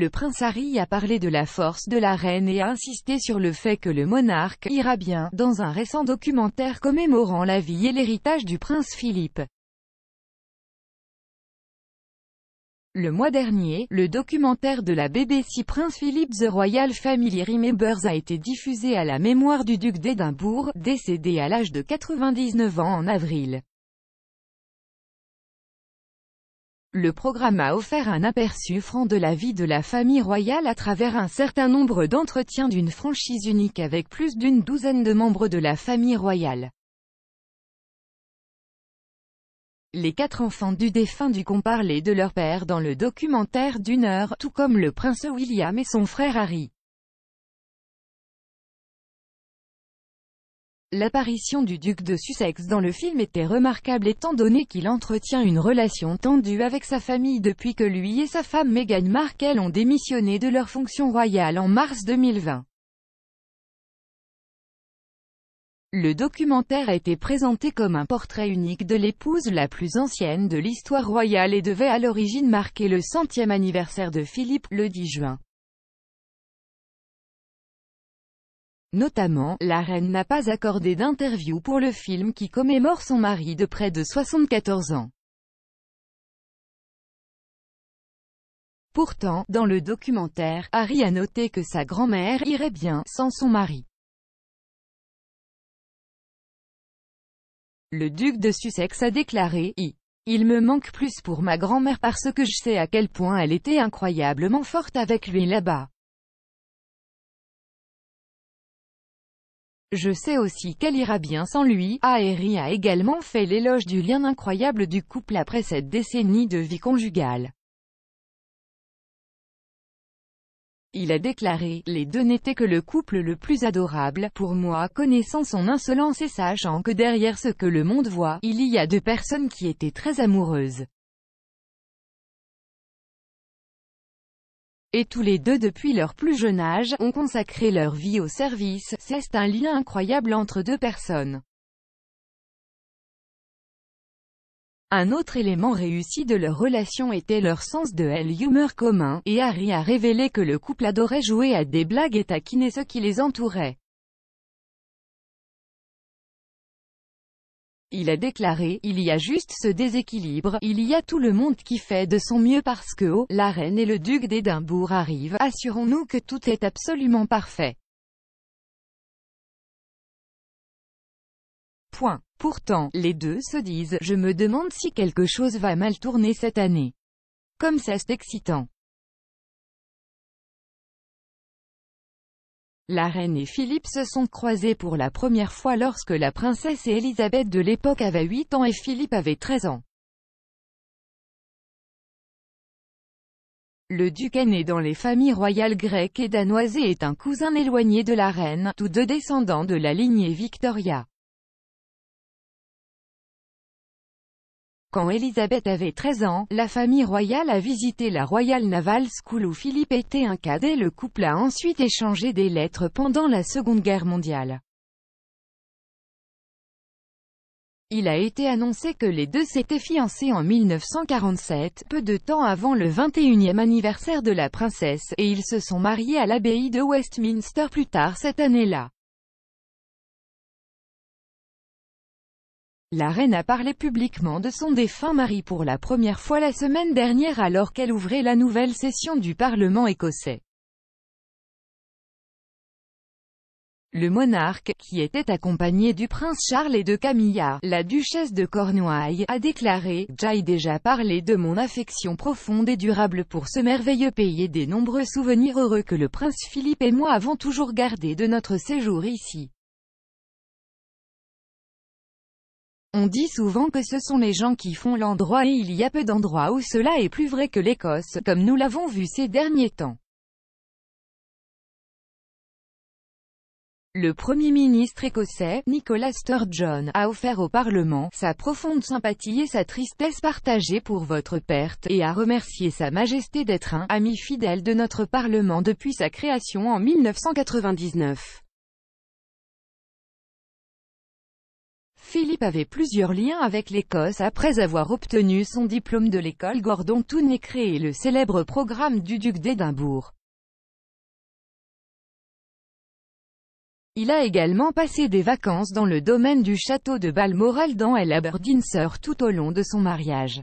Le prince Harry a parlé de la force de la reine et a insisté sur le fait que le monarque ira bien, dans un récent documentaire commémorant la vie et l'héritage du prince Philippe. Le mois dernier, le documentaire de la BBC Prince Philippe The Royal Family Remembers a été diffusé à la mémoire du duc d'Édimbourg, décédé à l'âge de 99 ans en avril. Le programme a offert un aperçu franc de la vie de la famille royale à travers un certain nombre d'entretiens d'une franchise unique avec plus d'une douzaine de membres de la famille royale. Les quatre enfants du défunt du ont parlé de leur père dans le documentaire d'une heure, tout comme le prince William et son frère Harry. L'apparition du duc de Sussex dans le film était remarquable étant donné qu'il entretient une relation tendue avec sa famille depuis que lui et sa femme Meghan Markle ont démissionné de leur fonction royale en mars 2020. Le documentaire a été présenté comme un portrait unique de l'épouse la plus ancienne de l'histoire royale et devait à l'origine marquer le centième anniversaire de Philippe, le 10 juin. Notamment, la reine n'a pas accordé d'interview pour le film qui commémore son mari de près de 74 ans. Pourtant, dans le documentaire, Harry a noté que sa grand-mère irait bien, sans son mari. Le duc de Sussex a déclaré, Il me manque plus pour ma grand-mère parce que je sais à quel point elle était incroyablement forte avec lui là-bas. Je sais aussi qu'elle ira bien sans lui. Aéri ah, a également fait l'éloge du lien incroyable du couple après cette décennie de vie conjugale. Il a déclaré, les deux n'étaient que le couple le plus adorable, pour moi connaissant son insolence et sachant que derrière ce que le monde voit, il y a deux personnes qui étaient très amoureuses. Et tous les deux depuis leur plus jeune âge, ont consacré leur vie au service, c'est un lien incroyable entre deux personnes. Un autre élément réussi de leur relation était leur sens de l'humour commun, et Harry a révélé que le couple adorait jouer à des blagues et taquiner ceux qui les entouraient. Il a déclaré, il y a juste ce déséquilibre, il y a tout le monde qui fait de son mieux parce que oh, la reine et le duc d'Édimbourg arrivent, assurons-nous que tout est absolument parfait. Point. Pourtant, les deux se disent, je me demande si quelque chose va mal tourner cette année. Comme ça c'est excitant. La reine et Philippe se sont croisés pour la première fois lorsque la princesse et Élisabeth de l'époque avaient 8 ans et Philippe avait 13 ans. Le duc aîné dans les familles royales grecques et danoises est un cousin éloigné de la reine, tous deux descendants de la lignée Victoria. Quand Elizabeth avait 13 ans, la famille royale a visité la Royal Naval School où Philippe était un cadet. Le couple a ensuite échangé des lettres pendant la Seconde Guerre mondiale. Il a été annoncé que les deux s'étaient fiancés en 1947, peu de temps avant le 21e anniversaire de la princesse, et ils se sont mariés à l'abbaye de Westminster plus tard cette année-là. La reine a parlé publiquement de son défunt mari pour la première fois la semaine dernière alors qu'elle ouvrait la nouvelle session du Parlement écossais. Le monarque, qui était accompagné du prince Charles et de Camilla, la duchesse de Cornouailles, a déclaré « J'ai déjà parlé de mon affection profonde et durable pour ce merveilleux pays et des nombreux souvenirs heureux que le prince Philippe et moi avons toujours gardés de notre séjour ici. » On dit souvent que ce sont les gens qui font l'endroit et il y a peu d'endroits où cela est plus vrai que l'Écosse, comme nous l'avons vu ces derniers temps. Le Premier ministre écossais, Nicola Sturgeon, a offert au Parlement sa profonde sympathie et sa tristesse partagée pour votre perte, et a remercié Sa Majesté d'être un ami fidèle de notre Parlement depuis sa création en 1999. Philippe avait plusieurs liens avec l'Écosse après avoir obtenu son diplôme de l'école Gordon toon et créé le célèbre programme du duc d'Édimbourg. Il a également passé des vacances dans le domaine du château de Balmoral dans El Sur tout au long de son mariage.